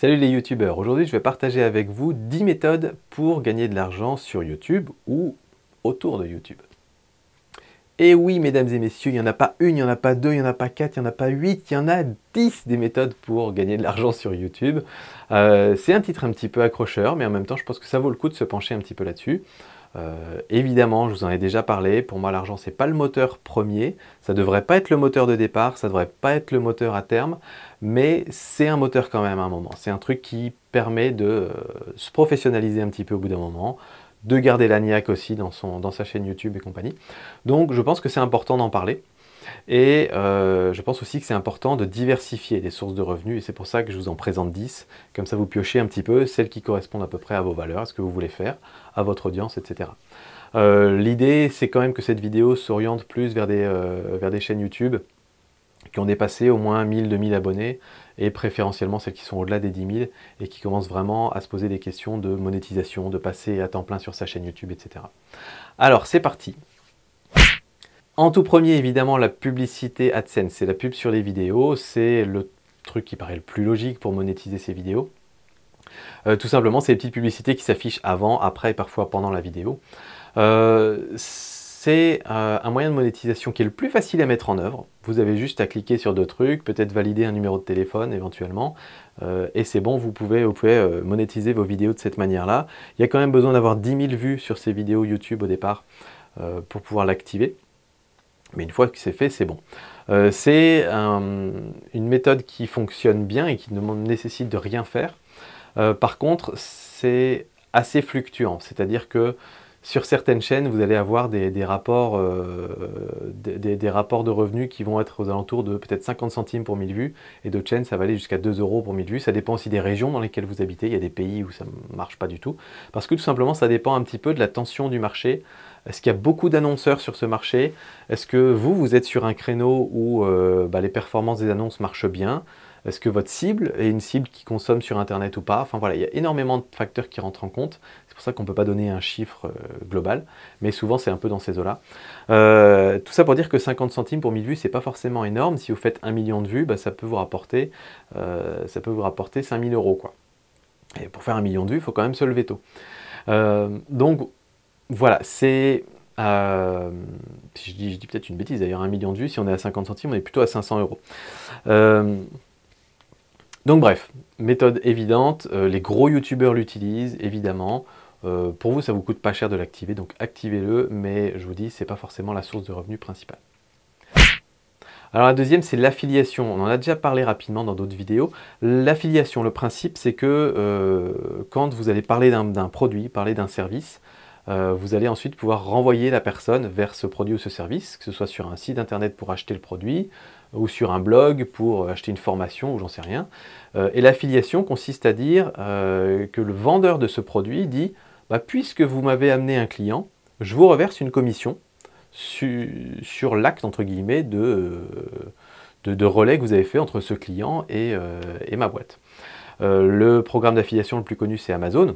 Salut les youtubeurs, aujourd'hui je vais partager avec vous 10 méthodes pour gagner de l'argent sur YouTube ou autour de YouTube. Et eh oui mesdames et messieurs, il n'y en a pas une, il n'y en a pas deux, il n'y en a pas quatre, il n'y en a pas huit, il y en a 10 des méthodes pour gagner de l'argent sur YouTube. Euh, c'est un titre un petit peu accrocheur, mais en même temps je pense que ça vaut le coup de se pencher un petit peu là-dessus. Euh, évidemment, je vous en ai déjà parlé, pour moi l'argent c'est pas le moteur premier, ça devrait pas être le moteur de départ, ça devrait pas être le moteur à terme, mais c'est un moteur quand même à un moment. C'est un truc qui permet de euh, se professionnaliser un petit peu au bout d'un moment, de garder l'ANIAC aussi dans, son, dans sa chaîne YouTube et compagnie. Donc je pense que c'est important d'en parler. Et euh, je pense aussi que c'est important de diversifier les sources de revenus et c'est pour ça que je vous en présente 10. Comme ça, vous piochez un petit peu celles qui correspondent à peu près à vos valeurs, à ce que vous voulez faire, à votre audience, etc. Euh, l'idée, c'est quand même que cette vidéo s'oriente plus vers des, euh, vers des chaînes YouTube qui ont dépassé au moins 1000, 2000 abonnés et préférentiellement celles qui sont au-delà des 10 000 et qui commencent vraiment à se poser des questions de monétisation, de passer à temps plein sur sa chaîne YouTube, etc. Alors, c'est parti en tout premier, évidemment, la publicité AdSense, c'est la pub sur les vidéos, c'est le truc qui paraît le plus logique pour monétiser ces vidéos. Euh, tout simplement, c'est les petites publicités qui s'affichent avant, après, et parfois pendant la vidéo. Euh, c'est euh, un moyen de monétisation qui est le plus facile à mettre en œuvre. Vous avez juste à cliquer sur deux trucs, peut-être valider un numéro de téléphone éventuellement, et c'est bon, vous pouvez, pouvez monétiser vos vidéos de cette manière-là. Il y a quand même besoin d'avoir 10 000 vues sur ces vidéos YouTube au départ pour pouvoir l'activer. Mais une fois que c'est fait, c'est bon. Euh, c'est euh, une méthode qui fonctionne bien et qui ne nécessite de rien faire. Euh, par contre, c'est assez fluctuant, c'est-à-dire que sur certaines chaînes, vous allez avoir des, rapports, des, rapports de revenus qui vont être aux alentours de peut-être 50 centimes pour 1000 vues, et d'autres chaînes, ça va aller jusqu'à 2 euros pour 1000 vues. Ça dépend aussi des régions dans lesquelles vous habitez. Il y a des pays où ça ne marche pas du tout, parce que tout simplement, ça dépend un petit peu de la tension du marché, est-ce qu'il y a beaucoup d'annonceurs sur ce marché Est-ce que vous, vous êtes sur un créneau où euh, bah, les performances des annonces marchent bien Est-ce que votre cible est une cible qui consomme sur Internet ou pas Enfin voilà, il y a énormément de facteurs qui rentrent en compte. C'est pour ça qu'on ne peut pas donner un chiffre euh, global, mais souvent c'est un peu dans ces eaux-là. Euh, tout ça pour dire que 50 centimes pour 1000 vues, ce n'est pas forcément énorme. Si vous faites 1 million de vues, bah, ça peut vous rapporter, ça peut vous rapporter 5000 euros. Quoi. Et pour faire 1 million de vues, il faut quand même se lever tôt. donc voilà, c'est. Euh, je dis, peut-être une bêtise d'ailleurs, un million de vues, si on est à 50 centimes, on est plutôt à 500 euros. Euh, donc bref, méthode évidente, euh, les gros youtubeurs l'utilisent évidemment. pour vous, ça vous coûte pas cher de l'activer, donc activez-le, mais je vous dis, c'est pas forcément la source de revenus principale. Alors la deuxième, c'est l'affiliation. On en a déjà parlé rapidement dans d'autres vidéos. L'affiliation, le principe, c'est que quand vous allez parler d'un produit, parler d'un service, euh, vous allez ensuite pouvoir renvoyer la personne vers ce produit ou ce service, que ce soit sur un site internet pour acheter le produit, ou sur un blog pour acheter une formation, ou j'en sais rien. Euh, et l'affiliation consiste à dire euh, que le vendeur de ce produit dit, bah, puisque vous m'avez amené un client, je vous reverse une commission sur l'acte, entre guillemets, de, relais que vous avez fait entre ce client et, et ma boîte. le programme d'affiliation le plus connu, c'est Amazon.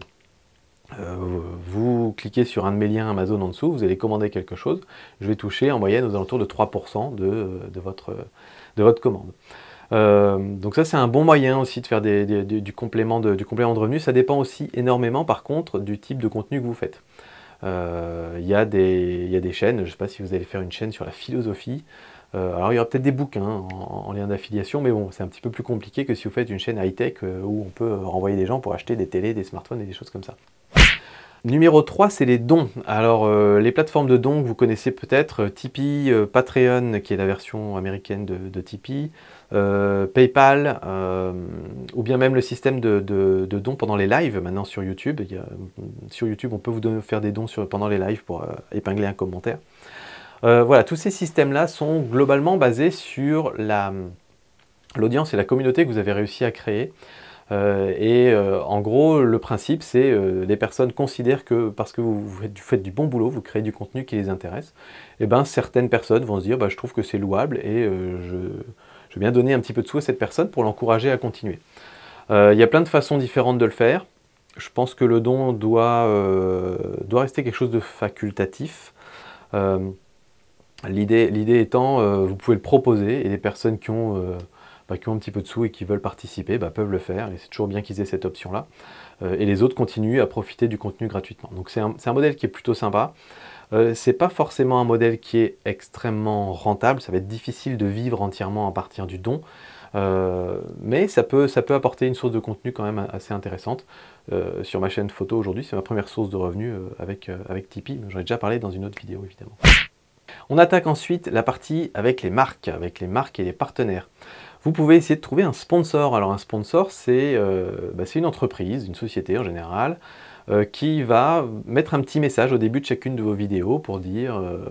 Euh, vous cliquez sur un de mes liens Amazon en dessous, vous allez commander quelque chose, je vais toucher en moyenne aux alentours de 3% de, votre, de votre commande. Euh, donc ça c'est un bon moyen aussi de faire du, complément de, du revenu. Ça dépend aussi énormément par contre du type de contenu que vous faites. Euh, il y, y, a des chaînes, je ne sais pas si vous allez faire une chaîne sur la philosophie. alors il y aura peut-être des bouquins hein, en, en, lien d'affiliation, mais bon, c'est un petit peu plus compliqué que si vous faites une chaîne high-tech où on peut renvoyer des gens pour acheter des télés, des smartphones et des choses comme ça. Numéro 3, c'est les dons. Alors, euh, les plateformes de dons que vous connaissez peut-être, euh, Tipeee, euh, Patreon, qui est la version américaine de, Tipeee, PayPal, ou bien même le système de, dons pendant les lives maintenant sur YouTube. sur YouTube, on peut vous faire des dons pendant les lives pour épingler un commentaire. voilà, tous ces systèmes-là sont globalement basés sur l'audience et la communauté que vous avez réussi à créer. Euh, et euh, en gros, le principe, c'est euh, les personnes considèrent que parce que vous faites, du bon boulot, vous créez du contenu qui les intéresse, et eh ben certaines personnes vont se dire, bah, je trouve que c'est louable et je, je bien donner un petit peu de sous à cette personne pour l'encourager à continuer. Il y a plein de façons différentes de le faire je pense que le don doit, doit rester quelque chose de facultatif. L'idée étant, vous pouvez le proposer et les personnes qui ont bah, qui ont un petit peu de sous et qui veulent participer bah, peuvent le faire. Et c'est toujours bien qu'ils aient cette option-là. Euh, et les autres continuent à profiter du contenu gratuitement. Donc c'est un, modèle qui est plutôt sympa. Ce euh, c'est pas forcément un modèle qui est extrêmement rentable. Ça va être difficile de vivre entièrement à partir du don. Euh, mais ça peut, ça peut apporter une source de contenu quand même assez intéressante. sur ma chaîne photo aujourd'hui, c'est ma première source de revenus avec, avec Tipeee. J'en ai déjà parlé dans une autre vidéo évidemment. On attaque ensuite la partie avec les marques, avec les marques et les partenaires. Vous pouvez essayer de trouver un sponsor. Alors un sponsor, c'est euh, bah, une entreprise, une société en général, euh, qui va mettre un petit message au début de chacune de vos vidéos pour dire euh,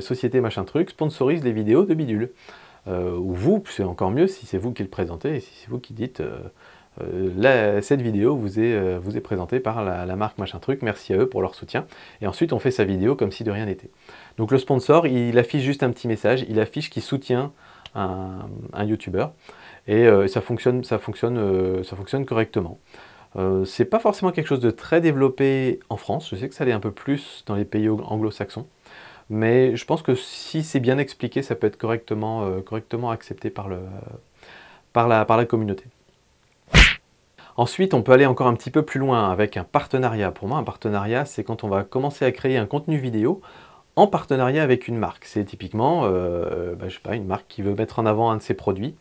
société machin truc sponsorise les vidéos de bidule. ou vous, c'est encore mieux si c'est vous qui le présentez et si c'est vous qui dites cette vidéo vous est, vous est présentée par la, la, marque machin truc, merci à eux pour leur soutien. Et ensuite on fait sa vidéo comme si de rien n'était. Donc le sponsor, il affiche juste un petit message, il affiche qu'il soutient un, YouTuber. Euh, et, ça fonctionne, ça fonctionne, euh, ça fonctionne correctement. Euh, c'est pas forcément quelque chose de très développé en France. Je sais que ça l'est un peu plus dans les pays anglo-saxons. Mais je pense que si c'est bien expliqué, ça peut être correctement, correctement accepté par, le, par, la, par la communauté. Ensuite, on peut aller encore un petit peu plus loin avec un partenariat. Pour moi, un partenariat, c'est quand on va commencer à créer un contenu vidéo en partenariat avec une marque. C'est typiquement, euh, bah, une marque qui veut mettre en avant un de ses produits,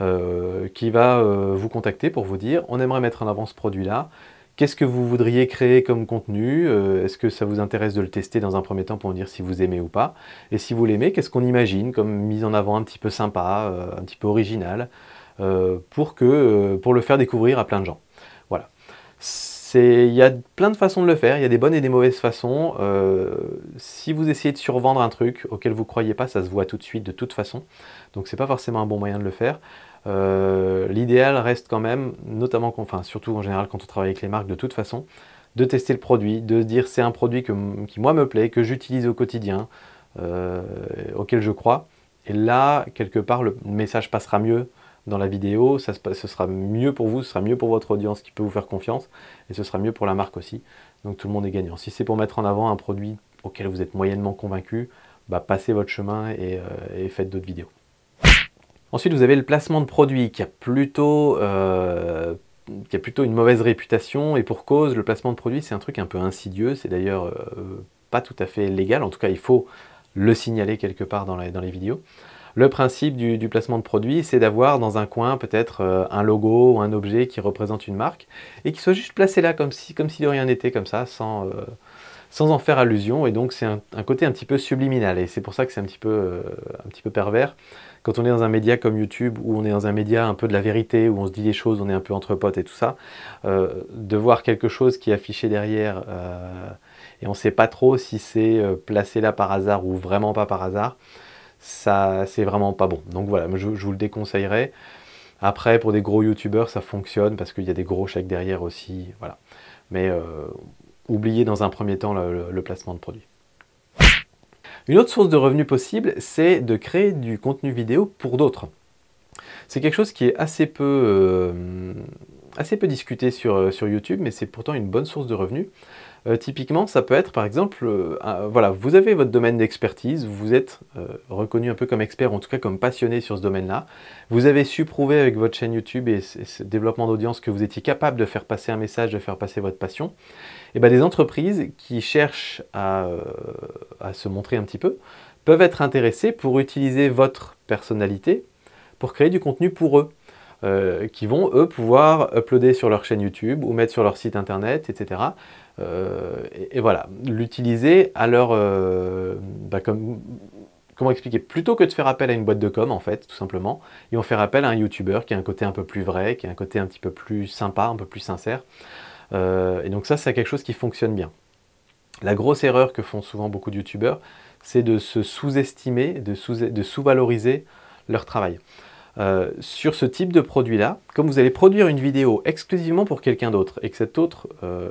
euh, qui va euh, vous contacter pour vous dire on aimerait mettre en avant ce produit-là. Qu'est-ce que vous voudriez créer comme contenu Est-ce que ça vous intéresse de le tester dans un premier temps pour dire si vous aimez ou pas Et si vous l'aimez, qu'est-ce qu'on imagine comme mise en avant un petit peu sympa, un petit peu original, pour, que, pour le faire découvrir à plein de gens Voilà il y a plein de façons de le faire, il y a des bonnes et des mauvaises façons. Euh, si vous essayez de survendre un truc auquel vous ne croyez pas, ça se voit tout de suite de toute façon. Donc c'est pas forcément un bon moyen de le faire. Euh, l'idéal reste quand même, notamment, enfin surtout en général quand on travaille avec les marques de toute façon, de tester le produit, de se dire c'est un produit qui moi me plaît, que j'utilise au quotidien, euh, auquel je crois. Et là, quelque part, le message passera mieux dans la vidéo, ce sera mieux pour vous, ce sera mieux pour votre audience qui peut vous faire confiance, et ce sera mieux pour la marque aussi. Donc tout le monde est gagnant. Si c'est pour mettre en avant un produit auquel vous êtes moyennement convaincu, bah, passez votre chemin et, euh, faites d'autres vidéos. Ensuite, vous avez le placement de produit euh, qui a plutôt... une mauvaise réputation et pour cause, le placement de produit c'est un truc un peu insidieux, c'est d'ailleurs euh, pas tout à fait légal, en tout cas il faut le signaler quelque part dans les vidéos. Le principe du, placement de produit, c'est d'avoir dans un coin peut-être euh, un logo ou un objet qui représente une marque et qui soit juste placé là comme si, comme si de rien n'était, comme ça, sans, euh, en faire allusion. Et donc c'est un, côté un petit peu subliminal et c'est pour ça que c'est un, petit peu, euh, pervers. Quand on est dans un média comme YouTube, où on est dans un média un peu de la vérité, où on se dit les choses, on est un peu entre potes et tout ça, de voir quelque chose qui est affiché derrière et on ne sait pas trop si c'est placé là par hasard ou vraiment pas par hasard, ça c'est vraiment pas bon. Donc voilà, je, vous le déconseillerais. Après, pour des gros youtubeurs, ça fonctionne parce qu'il y a des gros chèques derrière aussi. Voilà. Mais euh, oubliez dans un premier temps le, placement de produits. Une autre source de revenus possible, c'est de créer du contenu vidéo pour d'autres. C'est quelque chose qui est assez peu, euh, assez peu discuté sur, sur YouTube, mais c'est pourtant une bonne source de revenus. Euh, typiquement, ça peut être par exemple, euh, vous avez votre domaine d'expertise, vous êtes euh, reconnu un peu comme expert, en tout cas comme passionné sur ce domaine-là. Vous avez su prouver avec votre chaîne YouTube et, ce développement d'audience que vous étiez capable de faire passer un message, de faire passer votre passion. Et eh bien, des entreprises qui cherchent à, se montrer un petit peu peuvent être intéressées pour utiliser votre personnalité pour créer du contenu pour eux. qui vont, eux, pouvoir uploader sur leur chaîne YouTube ou mettre sur leur site internet, etc. Euh, et, voilà, l'utiliser à leur... Euh, bah, comme, comment expliquer Plutôt que de faire appel à une boîte de com, en fait, tout simplement, ils vont faire appel à un YouTuber qui a un côté un peu plus vrai, qui a un côté un petit peu plus sympa, un peu plus sincère. Euh, et donc ça, c'est quelque chose qui fonctionne bien. La grosse erreur que font souvent beaucoup de YouTubeurs, c'est de se sous-estimer, de sous-valoriser leur travail. Euh, sur ce type de produit-là, comme vous allez produire une vidéo exclusivement pour quelqu'un d'autre et que cette autre, euh,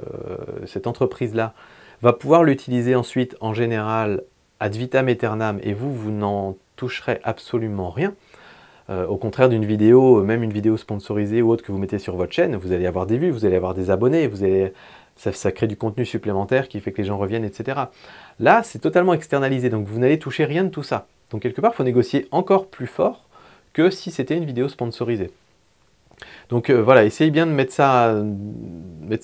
cette entreprise-là, va pouvoir l'utiliser ensuite en général ad vitam aeternam et vous, vous n'en toucherez absolument rien. Euh, au contraire d'une vidéo, même une vidéo sponsorisée ou autre que vous mettez sur votre chaîne, vous allez avoir des vues, vous allez avoir des abonnés, vous allez, ça, ça crée du contenu supplémentaire qui fait que les gens reviennent, etc. Là, c'est totalement externalisé, donc vous n'allez toucher rien de tout ça. Donc quelque part, il faut négocier encore plus fort que si c'était une vidéo sponsorisée. Donc euh, voilà, essayez bien de mettre ça,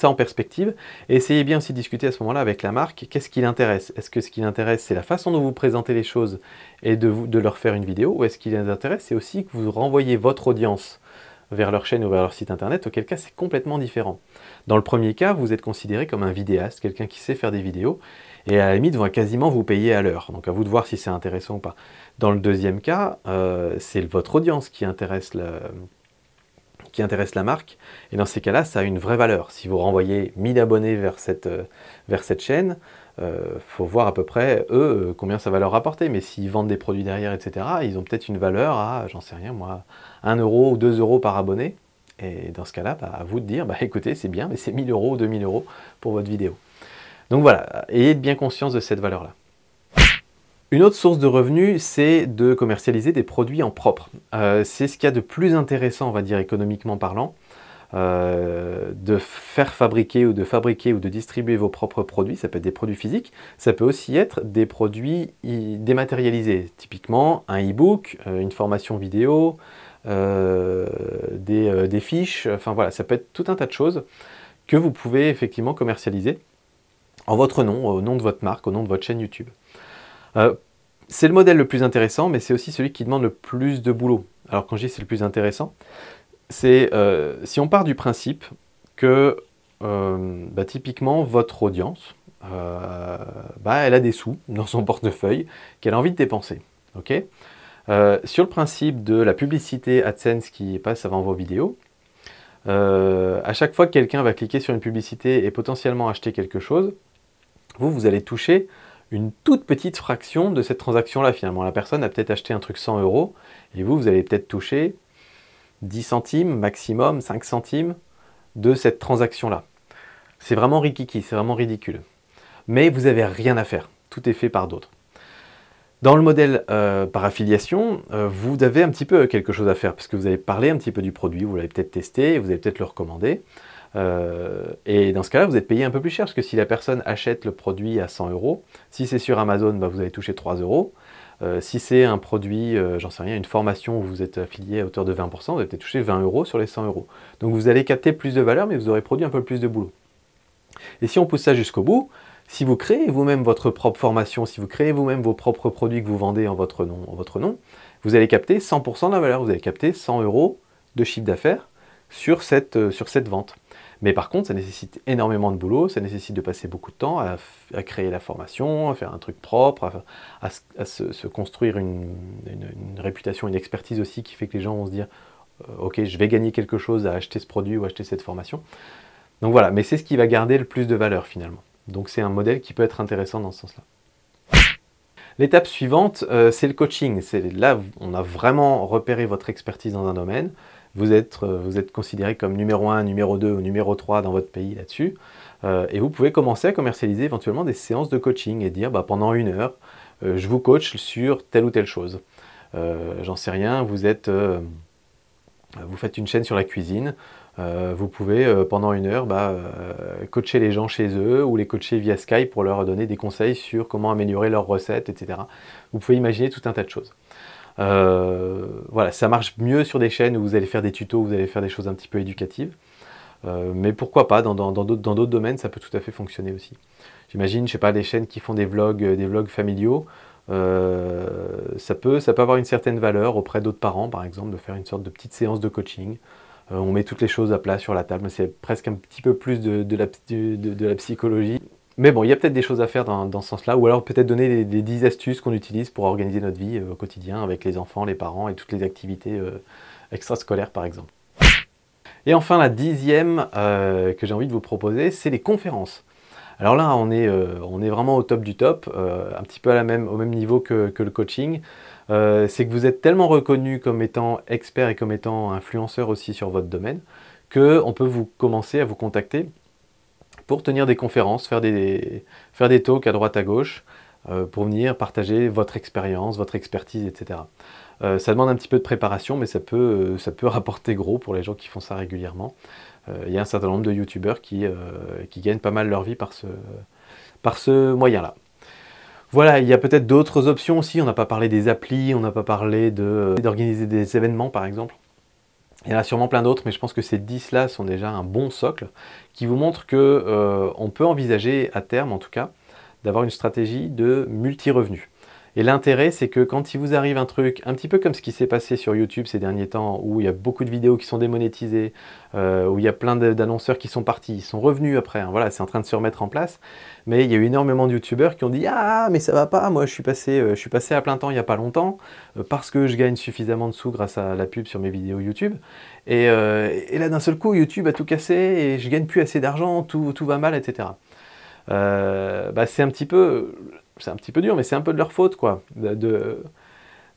en perspective. essayez bien aussi discuter à ce moment-là avec la marque. Qu'est-ce qui l'intéresse Est-ce que ce qui l'intéresse, c'est la façon dont vous présentez les choses et de, leur faire une vidéo Ou est-ce qu'il les intéresse, c'est aussi que vous renvoyez votre audience vers leur chaîne ou vers leur site internet, auquel cas c'est complètement différent. Dans le premier cas, vous êtes considéré comme un vidéaste, quelqu'un qui sait faire des vidéos, et à la limite vont quasiment vous payer à l'heure. Donc à vous de voir si c'est intéressant ou pas. Dans le deuxième cas, euh, c'est votre audience qui intéresse, la marque. Et dans ces cas-là, ça a une vraie valeur. Si vous renvoyez 1000 abonnés vers cette, euh, chaîne, il euh, faut voir à peu près, eux, combien ça va leur rapporter. Mais s'ils vendent des produits derrière, etc., ils ont peut-être une valeur à, j'en sais rien moi, 1 euro ou 2 euros par abonné. Et dans ce cas-là, bah, à vous de dire, bah, écoutez, c'est bien, mais c'est 1000 euros ou 2000 euros pour votre vidéo. Donc voilà, ayez bien conscience de cette valeur-là. Une autre source de revenus, c'est de commercialiser des produits en propre. Euh, c'est ce qu'il y a de plus intéressant, on va dire économiquement parlant, euh, de faire fabriquer ou de fabriquer ou de distribuer vos propres produits. Ça peut être des produits physiques, ça peut aussi être des produits dématérialisés, typiquement un e-book, euh, une formation vidéo, des fiches, enfin voilà, ça peut être tout un tas de choses que vous pouvez effectivement commercialiser en votre nom, au nom de votre marque, au nom de votre chaîne YouTube. Euh, c'est le modèle le plus intéressant, mais c'est aussi celui qui demande le plus de boulot. Alors quand je dis c'est le plus intéressant, c'est euh, si on part du principe que euh, bah, typiquement votre audience, bah, elle a des sous dans son portefeuille qu'elle a envie de dépenser. Ok sur le principe de la publicité AdSense qui passe avant vos vidéos, à chaque fois que quelqu'un va cliquer sur une publicité et potentiellement acheter quelque chose, vous, vous allez toucher une toute petite fraction de cette transaction-là finalement. La personne a peut-être acheté un truc 100 euros et vous, vous allez peut-être toucher 10 centimes maximum, 5 centimes de cette transaction-là. C'est vraiment rikiki, c'est vraiment ridicule. Mais vous n'avez rien à faire, tout est fait par d'autres. Dans le modèle euh, par affiliation, euh, vous avez un petit peu quelque chose à faire parce que vous avez parlé un petit peu du produit, vous l'avez peut-être testé, vous avez peut-être le recommander. Euh, et dans ce cas-là, vous êtes payé un peu plus cher, parce que si la personne achète le produit à 100 euros, si c'est sur Amazon, bah, vous allez toucher 3 euros. Euh, si c'est un produit, euh, j'en sais rien, une formation où vous êtes affilié à hauteur de 20%, vous allez peut-être toucher 20 euros sur les 100 euros. Donc vous allez capter plus de valeur, mais vous aurez produit un peu plus de boulot. Et si on pousse ça jusqu'au bout, si vous créez vous-même votre propre formation, si vous créez vous-même vos propres produits que vous vendez en votre nom, vous allez capter 100% de la valeur, vous allez capter 100 euros de chiffre d'affaires sur cette, sur cette vente. Mais par contre, ça nécessite énormément de boulot, ça nécessite de passer beaucoup de temps à, créer la formation, à faire un truc propre, à, se, construire une, réputation, une expertise aussi qui fait que les gens vont se dire euh, Ok, je vais gagner quelque chose à acheter ce produit ou acheter cette formation. Donc voilà, mais c'est ce qui va garder le plus de valeur finalement. Donc c'est un modèle qui peut être intéressant dans ce sens-là. L'étape suivante, euh, c'est le coaching. Là, on a vraiment repéré votre expertise dans un domaine. Euh, vous êtes, considéré comme numéro 1, numéro 2 ou numéro 3 dans votre pays là-dessus. Euh, et vous pouvez commencer à commercialiser éventuellement des séances de coaching et dire bah, pendant une heure, euh, je vous coach sur telle ou telle chose. J'en sais rien, vous faites une chaîne sur la cuisine, vous pouvez pendant une heure bah, coacher les gens chez eux ou les coacher via Skype pour leur donner des conseils sur comment améliorer leurs recettes, etc. Vous pouvez imaginer tout un tas de choses. Euh, voilà, ça marche mieux sur des chaînes où vous allez faire des tutos, où vous allez faire des choses un petit peu éducatives. Euh, mais pourquoi pas, dans d'autres domaines, ça peut tout à fait fonctionner aussi. J'imagine, je sais pas, des chaînes qui font des vlogs, euh, des vlogs familiaux, ça, peut, ça peut avoir une certaine valeur auprès d'autres parents, par exemple, de faire une sorte de petite séance de coaching. on met toutes les choses à plat sur la table, c'est presque un petit peu plus de, de la psychologie. Mais bon, il y a peut-être des choses à faire dans, ce sens-là, ou alors peut-être donner les, 10 astuces qu'on utilise pour organiser notre vie euh, au quotidien avec les enfants, les parents et toutes les activités euh, extrascolaires par exemple. Et enfin, la dixième euh, que j'ai envie de vous proposer, c'est les conférences. Alors là, on est, on est vraiment au top du top, un petit peu à la même, au même niveau que, le coaching. c'est que vous êtes tellement reconnu comme étant expert et comme étant influenceur aussi sur votre domaine qu'on peut vous commencer à vous contacter pour tenir des conférences, faire des, faire des talks à droite à gauche, euh, pour venir partager votre expérience, votre expertise, etc. Euh, ça demande un petit peu de préparation, mais ça peut, euh, ça peut rapporter gros pour les gens qui font ça régulièrement. Il y a un certain nombre de youtubeurs qui, qui gagnent pas mal leur vie par ce, par ce moyen-là. Voilà, il y a peut-être d'autres options aussi. On n'a pas parlé des applis, on n'a pas parlé d'organiser des événements par exemple. Il y en a sûrement plein d'autres, mais je pense que ces 10-là sont déjà un bon socle qui vous montre que euh, on peut envisager à terme, en tout cas, d'avoir une stratégie de multi-revenus. Et l'intérêt, c'est que quand il vous arrive un truc, un petit peu comme ce qui s'est passé sur YouTube ces derniers temps, où il y a beaucoup de vidéos qui sont démonétisées, euh, où il y a plein d'annonceurs qui sont partis, ils sont revenus après, hein, voilà, c'est en train de se remettre en place, mais il y a eu énormément de YouTubeurs qui ont dit « Ah, mais ça va pas, moi je suis passé, euh, je suis passé à plein temps il n'y a pas longtemps, euh, parce que je gagne suffisamment de sous grâce à la pub sur mes vidéos YouTube, et, là d'un seul coup YouTube a tout cassé, et je gagne plus assez d'argent, tout, va mal, etc. Bah, c'est un petit peu c'est un petit peu dur, mais c'est un peu de leur faute, quoi. De,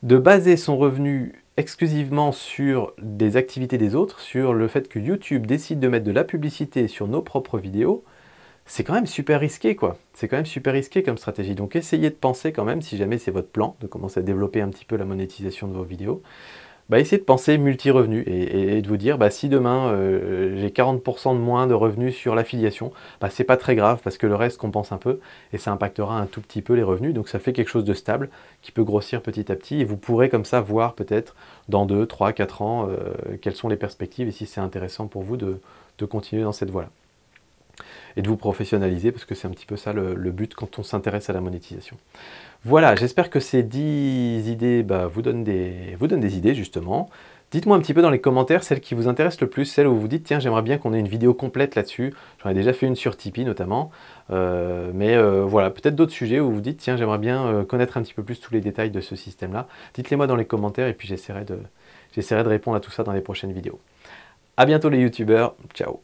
de, baser son revenu exclusivement sur des activités des autres, sur le fait que YouTube décide de mettre de la publicité sur nos propres vidéos, c'est quand même super risqué, quoi. C'est quand même super risqué comme stratégie. Donc essayez de penser quand même, si jamais c'est votre plan, de commencer à développer un petit peu la monétisation de vos vidéos, bah, essayez de penser multi-revenus et, de vous dire bah, si demain euh, j'ai 40% de moins de revenus sur l'affiliation, bah, ce n'est pas très grave parce que le reste compense un peu et ça impactera un tout petit peu les revenus. Donc ça fait quelque chose de stable qui peut grossir petit à petit et vous pourrez comme ça voir peut-être dans 2, 3, 4 ans euh, quelles sont les perspectives et si c'est intéressant pour vous de, de continuer dans cette voie-là et de vous professionnaliser parce que c'est un petit peu ça le, but quand on s'intéresse à la monétisation. Voilà, j'espère que ces 10 idées bah, vous, donnent des, idées justement. Dites-moi un petit peu dans les commentaires celles qui vous intéressent le plus, celles où vous dites tiens j'aimerais bien qu'on ait une vidéo complète là-dessus. J'en ai déjà fait une sur Tipeee notamment, euh, mais euh, voilà peut-être d'autres sujets où vous dites tiens j'aimerais bien euh, connaître un petit peu plus tous les détails de ce système-là. Dites-les-moi dans les commentaires et puis j'essaierai de, de répondre à tout ça dans les prochaines vidéos. A bientôt les youtubeurs, ciao